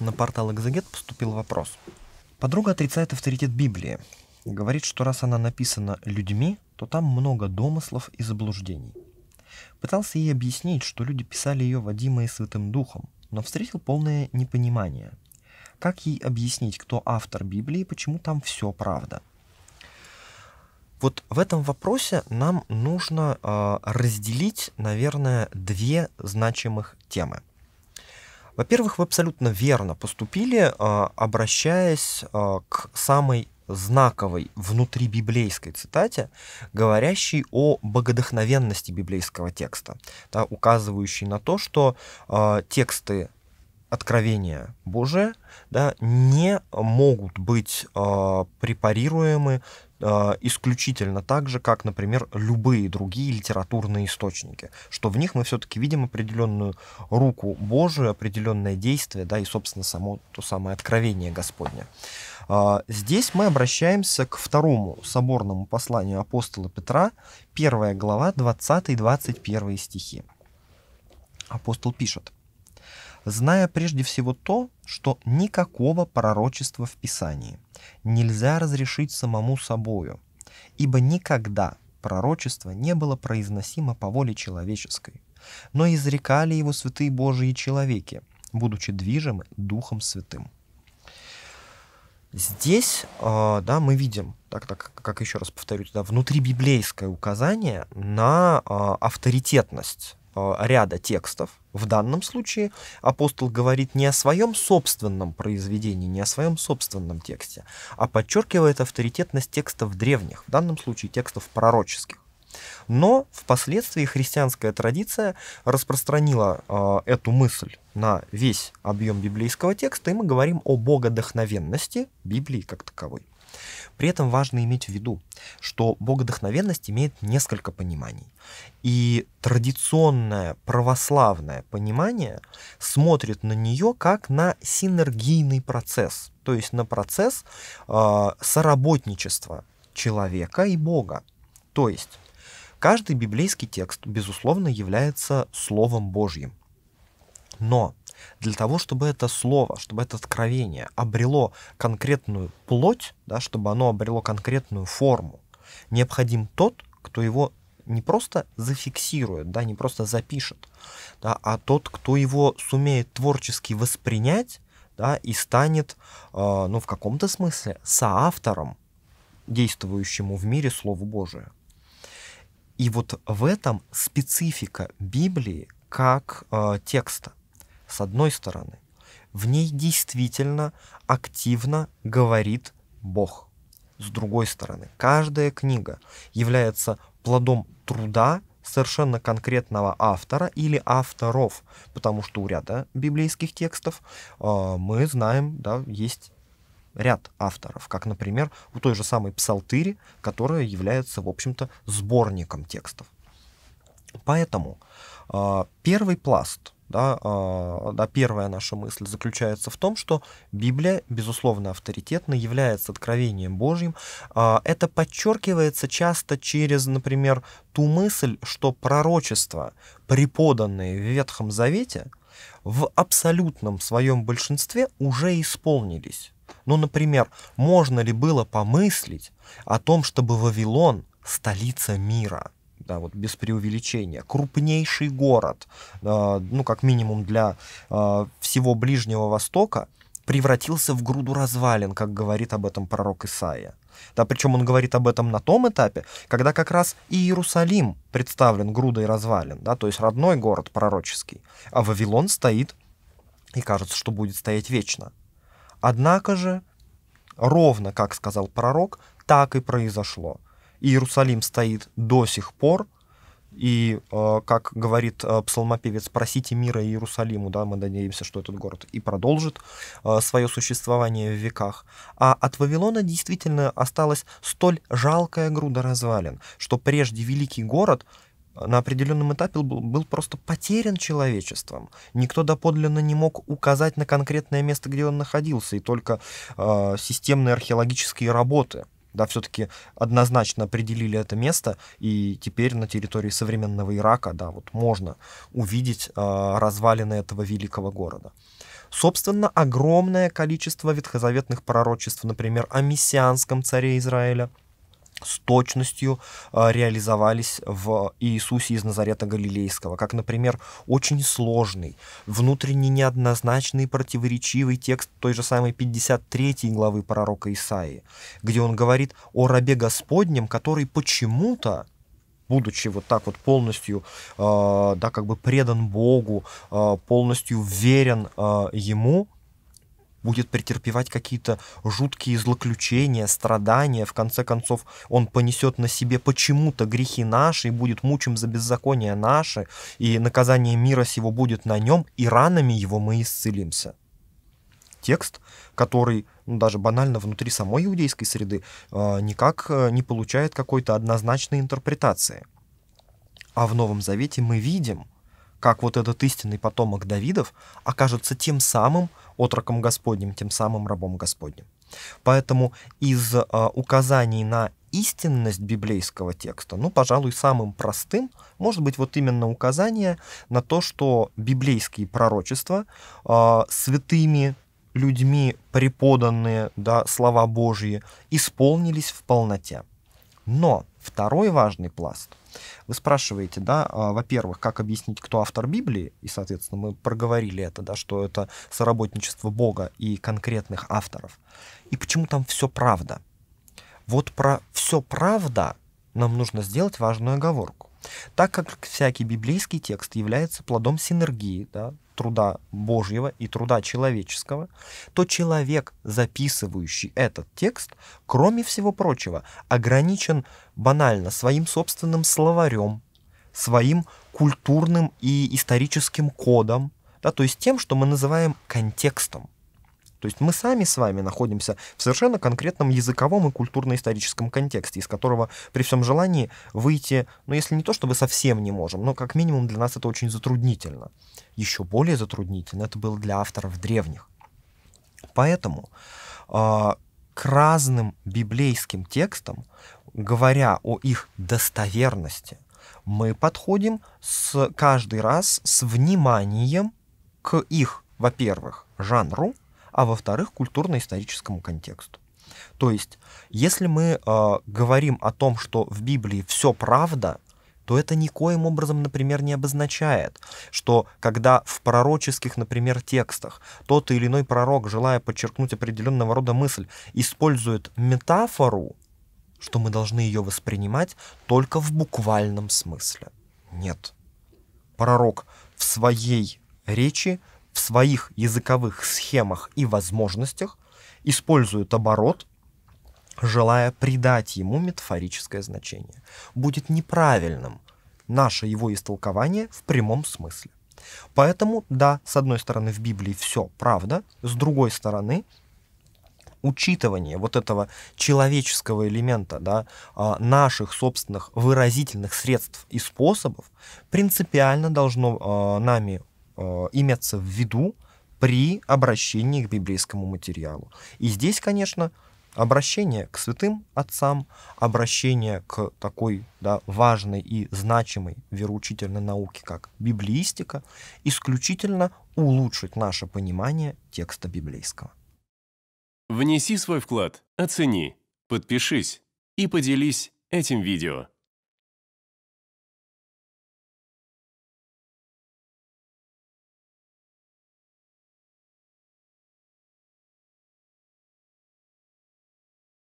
на портал Экзагет поступил вопрос. Подруга отрицает авторитет Библии. Говорит, что раз она написана людьми, то там много домыслов и заблуждений. Пытался ей объяснить, что люди писали ее водимые Святым Духом, но встретил полное непонимание. Как ей объяснить, кто автор Библии и почему там все правда? Вот в этом вопросе нам нужно э, разделить, наверное, две значимых темы – во-первых, вы абсолютно верно поступили, а, обращаясь а, к самой знаковой внутрибиблейской цитате, говорящей о богодохновенности библейского текста, да, указывающей на то, что э, тексты откровения Божия да, не могут быть э, препарируемы Э, исключительно так же, как, например, любые другие литературные источники, что в них мы все-таки видим определенную руку Божию, определенное действие, да, и, собственно, само то самое откровение Господне. Э, здесь мы обращаемся к второму соборному посланию апостола Петра, первая глава, 20-21 стихи. Апостол пишет, «Зная прежде всего то, что никакого пророчества в Писании, нельзя разрешить самому собою, ибо никогда пророчество не было произносимо по воле человеческой, но изрекали его святые Божии человеки, будучи движимы Духом Святым. Здесь, а, да, мы видим, так, так, как еще раз повторю, да, внутрибиблейское указание на а, авторитетность Э, ряда текстов. В данном случае апостол говорит не о своем собственном произведении, не о своем собственном тексте, а подчеркивает авторитетность текстов древних, в данном случае текстов пророческих. Но впоследствии христианская традиция распространила э, эту мысль на весь объем библейского текста, и мы говорим о богодохновенности Библии как таковой. При этом важно иметь в виду, что богодохновенность имеет несколько пониманий. И традиционное православное понимание смотрит на нее как на синергийный процесс, то есть на процесс э, соработничества человека и Бога. То есть каждый библейский текст, безусловно, является Словом Божьим. Но для того, чтобы это слово, чтобы это откровение обрело конкретную плоть, да, чтобы оно обрело конкретную форму, необходим тот, кто его не просто зафиксирует, да, не просто запишет, да, а тот, кто его сумеет творчески воспринять, да, и станет, э, ну, в каком-то смысле соавтором действующему в мире Слову Божию. И вот в этом специфика Библии как э, текста с одной стороны, в ней действительно активно говорит Бог. С другой стороны, каждая книга является плодом труда совершенно конкретного автора или авторов, потому что у ряда библейских текстов э, мы знаем, да, есть ряд авторов, как, например, у той же самой Псалтыри, которая является, в общем-то, сборником текстов. Поэтому э, первый пласт да, а, да, первая наша мысль заключается в том, что Библия, безусловно, авторитетна, является откровением Божьим. А, это подчеркивается часто через, например, ту мысль, что пророчества, преподанные в Ветхом Завете, в абсолютном своем большинстве уже исполнились. Ну, например, можно ли было помыслить о том, чтобы Вавилон, столица мира – да, вот без преувеличения, крупнейший город, э, ну, как минимум для э, всего Ближнего Востока, превратился в груду развалин, как говорит об этом пророк Исаия. Да, причем он говорит об этом на том этапе, когда как раз и Иерусалим представлен грудой развалин, да, то есть родной город пророческий, а Вавилон стоит и кажется, что будет стоять вечно. Однако же, ровно как сказал пророк, так и произошло. Иерусалим стоит до сих пор, и, э, как говорит э, псалмопевец, просите мира Иерусалиму, да, мы надеемся, что этот город и продолжит э, свое существование в веках. А от Вавилона действительно осталась столь жалкая груда развалин, что прежде великий город на определенном этапе был, был просто потерян человечеством. Никто доподлинно не мог указать на конкретное место, где он находился, и только э, системные археологические работы – да, все-таки однозначно определили это место, и теперь на территории современного Ирака, да, вот можно увидеть э, развалины этого великого города. Собственно, огромное количество ветхозаветных пророчеств, например, о мессианском царе Израиля – с точностью э, реализовались в Иисусе из Назарета Галилейского, как, например, очень сложный, внутренне неоднозначный, противоречивый текст той же самой 53 главы пророка Исаии, где он говорит о рабе Господнем, который почему-то будучи вот так вот полностью, э, да, как бы предан Богу, э, полностью верен Ему, будет претерпевать какие-то жуткие злоключения, страдания, в конце концов он понесет на себе почему-то грехи наши и будет мучим за беззаконие наши, и наказание мира сего будет на нем, и ранами его мы исцелимся. Текст, который ну, даже банально внутри самой иудейской среды э, никак э, не получает какой-то однозначной интерпретации. А в Новом Завете мы видим – как вот этот истинный потомок Давидов окажется тем самым отроком Господним, тем самым рабом Господним. Поэтому из э, указаний на истинность библейского текста, ну, пожалуй, самым простым может быть вот именно указание на то, что библейские пророчества э, святыми людьми преподанные да, слова Божьи исполнились в полноте. Но второй важный пласт — вы спрашиваете, да, а, во-первых, как объяснить, кто автор Библии, и, соответственно, мы проговорили это, да, что это соработничество Бога и конкретных авторов, и почему там все правда. Вот про все правда нам нужно сделать важную оговорку так как всякий библейский текст является плодом синергии, да, труда Божьего и труда человеческого, то человек, записывающий этот текст, кроме всего прочего, ограничен банально своим собственным словарем, своим культурным и историческим кодом, да, то есть тем, что мы называем контекстом. То есть мы сами с вами находимся в совершенно конкретном языковом и культурно-историческом контексте, из которого при всем желании выйти, ну если не то чтобы совсем не можем, но как минимум для нас это очень затруднительно. Еще более затруднительно это было для авторов древних. Поэтому э, к разным библейским текстам, говоря о их достоверности, мы подходим с, каждый раз с вниманием к их, во-первых, жанру, а во-вторых, культурно-историческому контексту. То есть, если мы э, говорим о том, что в Библии все правда, то это никоим образом, например, не обозначает, что когда в пророческих, например, текстах тот или иной пророк, желая подчеркнуть определенного рода мысль, использует метафору, что мы должны ее воспринимать только в буквальном смысле. Нет. Пророк в своей речи в своих языковых схемах и возможностях используют оборот, желая придать ему метафорическое значение. Будет неправильным наше его истолкование в прямом смысле. Поэтому, да, с одной стороны в Библии все правда, с другой стороны учитывание вот этого человеческого элемента, да, а, наших собственных выразительных средств и способов принципиально должно а, нами э, в виду при обращении к библейскому материалу. И здесь, конечно, обращение к святым отцам, обращение к такой да, важной и значимой вероучительной науке, как библиистика, исключительно улучшит наше понимание текста библейского. Внеси свой вклад, оцени, подпишись и поделись этим видео.